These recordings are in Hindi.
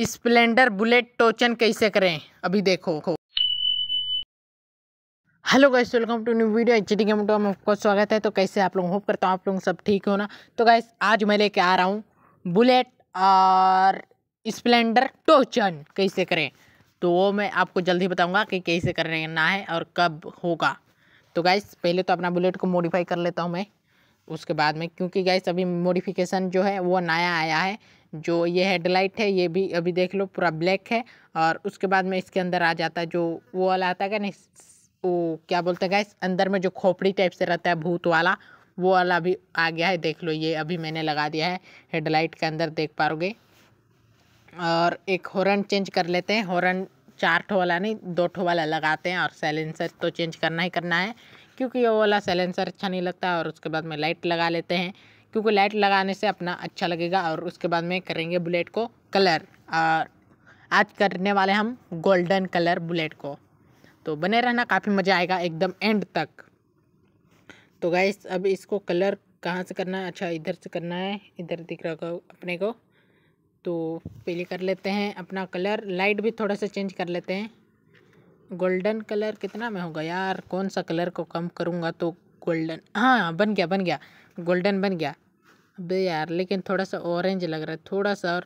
स्प्लेंडर बुलेट टोचन कैसे करें अभी देखो hello guys welcome to new video H D game two में आपका स्वागत है तो कैसे आप लोग होप करता हूँ आप लोग सब ठीक हो ना तो गाइस आज मैं लेके आ रहा हूँ बुलेट और स्प्लेंडर टोचन कैसे करें तो वो मैं आपको जल्दी बताऊँगा कि कैसे करना है और कब होगा तो गाइस पहले तो अपना बुलेट को मॉडिफाई कर लेता हूँ मैं उसके बाद में क्योंकि गाइस अभी मॉडिफिकेशन जो है वो नया आया है जो ये हेडलाइट है ये भी अभी देख लो पूरा ब्लैक है और उसके बाद में इसके अंदर आ जाता है जो वो वाला आता है ना वो क्या बोलते हैं गए अंदर में जो खोपड़ी टाइप से रहता है भूत वाला वो वाला भी आ गया है देख लो ये अभी मैंने लगा दिया है हेडलाइट के अंदर देख पाओगे और एक हॉर्न चेंज कर लेते हैं हॉर्न चार ठो वाला नहीं दो ठो वाला लगाते हैं और सैलेंसर तो चेंज करना ही करना है क्योंकि वो वाला सैलेंसर अच्छा नहीं लगता और उसके बाद में लाइट लगा लेते हैं क्योंकि लाइट लगाने से अपना अच्छा लगेगा और उसके बाद में करेंगे बुलेट को कलर और आज करने वाले हम गोल्डन कलर बुलेट को तो बने रहना काफ़ी मज़ा आएगा एकदम एंड तक तो गाइस अब इसको कलर कहाँ से करना है अच्छा इधर से करना है इधर दिख रहा होगा अपने को तो पहले कर लेते हैं अपना कलर लाइट भी थोड़ा सा चेंज कर लेते हैं गोल्डन कलर कितना में होगा यार कौन सा कलर को कम करूँगा तो गोल्डन हाँ बन गया बन गया गोल्डन बन गया अबे यार लेकिन थोड़ा सा ऑरेंज लग रहा है थोड़ा सा और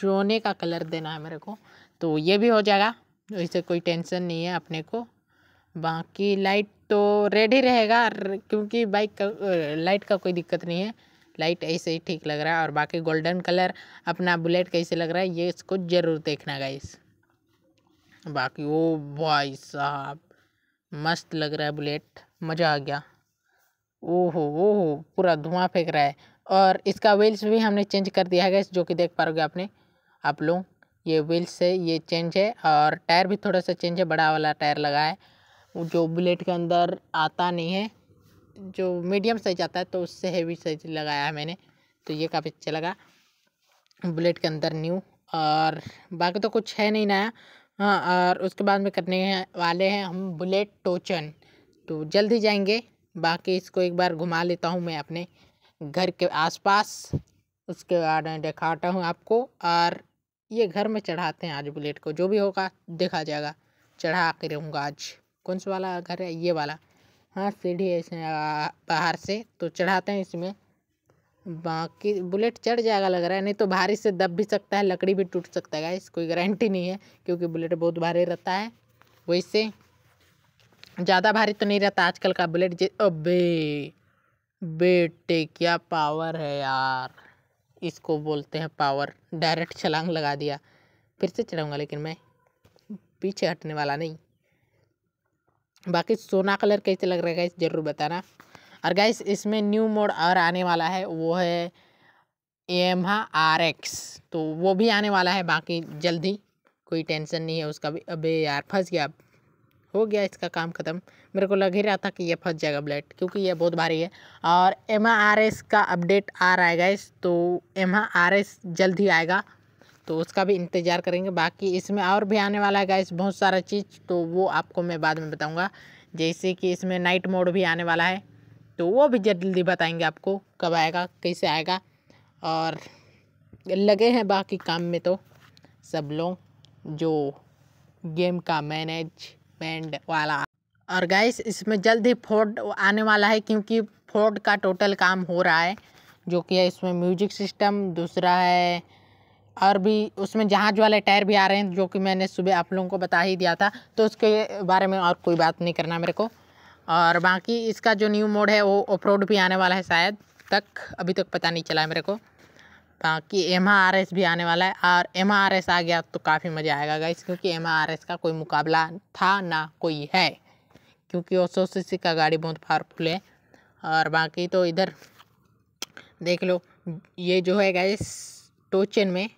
सोने का कलर देना है मेरे को तो ये भी हो जाएगा इसे कोई टेंशन नहीं है अपने को बाकी लाइट तो रेड ही रहेगा क्योंकि बाइक का लाइट का कोई दिक्कत नहीं है लाइट ऐसे ही ठीक लग रहा है और बाकी गोल्डन कलर अपना बुलेट कैसे लग रहा है ये इसको ज़रूर देखना गाइस बाकी वो भाई साहब मस्त लग रहा है बुलेट मज़ा आ गया ओहो ओहो पूरा धुआं फेंक रहा है और इसका व्हील्स भी हमने चेंज कर दिया है जो कि देख पाओगे आपने आप लोग ये व्हील्स है ये चेंज है और टायर भी थोड़ा सा चेंज है बड़ा वाला टायर लगा है जो बुलेट के अंदर आता नहीं है जो मीडियम साइज आता है तो उससे हैवी साइज लगाया है मैंने तो ये काफ़ी अच्छा लगा बुलेट के अंदर न्यू और बाकी तो कुछ है नहीं नया हाँ और उसके बाद में करने वाले हैं हम बुलेट टोचन तो जल्द ही जाएंगे बाकी इसको एक बार घुमा लेता हूँ मैं अपने घर के आसपास उसके बाद में दिखाता हूँ आपको और ये घर में चढ़ाते हैं आज बुलेट को जो भी होगा देखा जाएगा चढ़ा के रहूँगा आज कौन सा वाला घर है ये वाला हाँ सीढ़ी है इसमें बाहर से तो चढ़ाते हैं इसमें बाकी बुलेट चढ़ जाएगा लग रहा है नहीं तो भारी से दब भी सकता है लकड़ी भी टूट सकता है इस कोई गारंटी नहीं है क्योंकि बुलेट बहुत भारी रहता है वैसे ज़्यादा भारी तो नहीं रहता आजकल का बुलेट जे अबे बेटे क्या पावर है यार इसको बोलते हैं पावर डायरेक्ट छलांग लगा दिया फिर से चढ़ाऊँगा लेकिन मैं पीछे हटने वाला नहीं बाकी सोना कलर कैसे लग रहा है गाइस ज़रूर बताना और गाइस इसमें न्यू मोड और आने वाला है वो है हा आर एक्स तो वो भी आने वाला है बाकी जल्दी कोई टेंशन नहीं है उसका भी अबे यार फंस गया हो गया इसका काम ख़त्म मेरे को लग ही रहा था कि ये फंस जाएगा ब्लेड क्योंकि ये बहुत भारी है और एम का अपडेट आ रहा है गैस तो एम जल्द ही आएगा तो उसका भी इंतज़ार करेंगे बाकी इसमें और भी आने वाला है गैस बहुत सारा चीज़ तो वो आपको मैं बाद में बताऊँगा जैसे कि इसमें नाइट मोड भी आने वाला है तो वो भी जल्दी बताएंगे आपको कब आएगा कैसे आएगा और लगे हैं बाकी काम में तो सब लोग जो गेम का मैनेज बैंड वाला और गाइस इसमें जल्द ही फोर्ड आने वाला है क्योंकि फोर्ड का टोटल काम हो रहा है जो कि है इसमें म्यूजिक सिस्टम दूसरा है और भी उसमें जहाज वाले टायर भी आ रहे हैं जो कि मैंने सुबह आप लोगों को बता ही दिया था तो उसके बारे में और कोई बात नहीं करना मेरे को और बाकी इसका जो न्यू मोड है वो ऑफ भी आने वाला है शायद तक अभी तक पता नहीं चला है मेरे को बाकी एम आर एस भी आने वाला है और एम आर एस आ गया तो काफ़ी मज़ा आएगा गाइस क्योंकि एम आर एस का कोई मुकाबला था ना कोई है क्योंकि ओसो सी का गाड़ी बहुत पावरफुल है और बाकी तो इधर देख लो ये जो है गाइस टोचन में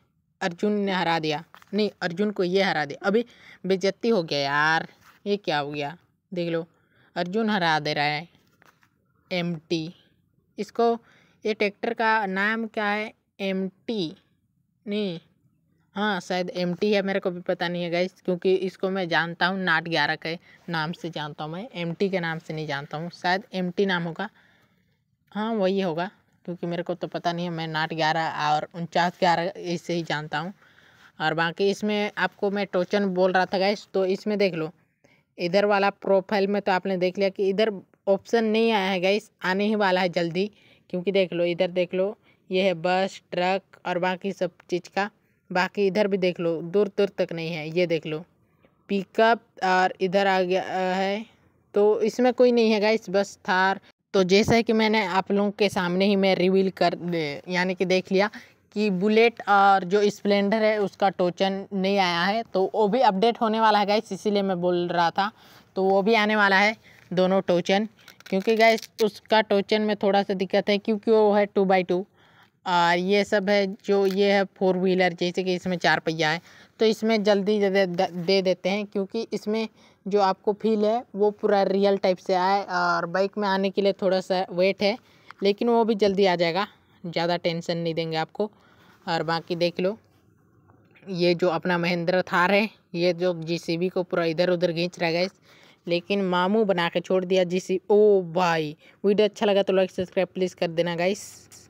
अर्जुन ने हरा दिया नहीं अर्जुन को ये हरा दिया अभी बेजती हो गया यार ये क्या हो गया देख लो अर्जुन हरा दे रहा है एम टी इसको ये ट्रैक्टर का नाम क्या है एम टी नहीं हाँ शायद एम टी है मेरे को भी पता नहीं है गाइस क्योंकि इसको मैं जानता हूँ नाट ग्यारह के नाम से जानता हूँ मैं एम टी के नाम से नहीं जानता हूँ शायद एम टी नाम होगा हाँ वही होगा क्योंकि मेरे को तो पता नहीं है मैं नाट ग्यारह और उनचास ग्यारह इससे ही जानता हूँ और बाकी इसमें आपको मैं टोचन बोल रहा था गाइस तो इसमें देख लो इधर वाला प्रोफाइल में तो आपने देख लिया कि इधर ऑप्शन नहीं आया है गाइस आने ही वाला है जल्दी क्योंकि देख लो इधर देख लो ये है बस ट्रक और बाकी सब चीज़ का बाकी इधर भी देख लो दूर दूर तक नहीं है ये देख लो पिकअप और इधर आ गया है तो इसमें कोई नहीं है गाइस बस थार तो जैसा कि मैंने आप लोगों के सामने ही मैं रिवील कर यानी कि देख लिया कि बुलेट और जो स्प्लेंडर है उसका टोचन नहीं आया है तो वो भी अपडेट होने वाला है गाइस इसीलिए मैं बोल रहा था तो वो भी आने वाला है दोनों टोचन क्योंकि गाइस उसका टोचन में थोड़ा सा दिक्कत है क्योंकि वो है टू बाई टू और ये सब है जो ये है फोर व्हीलर जैसे कि इसमें चार पहिया है तो इसमें जल्दी दे, दे देते हैं क्योंकि इसमें जो आपको फील है वो पूरा रियल टाइप से आए और बाइक में आने के लिए थोड़ा सा वेट है लेकिन वो भी जल्दी आ जाएगा ज़्यादा टेंशन नहीं देंगे आपको और बाकी देख लो ये जो अपना महेंद्र थार है ये जो जी को पूरा इधर उधर खींच रहा है लेकिन मामू बना के छोड़ दिया जी सी ओ भाई वीडियो अच्छा लगा तो लाइक सब्सक्राइब प्लीज़ कर देना गाइस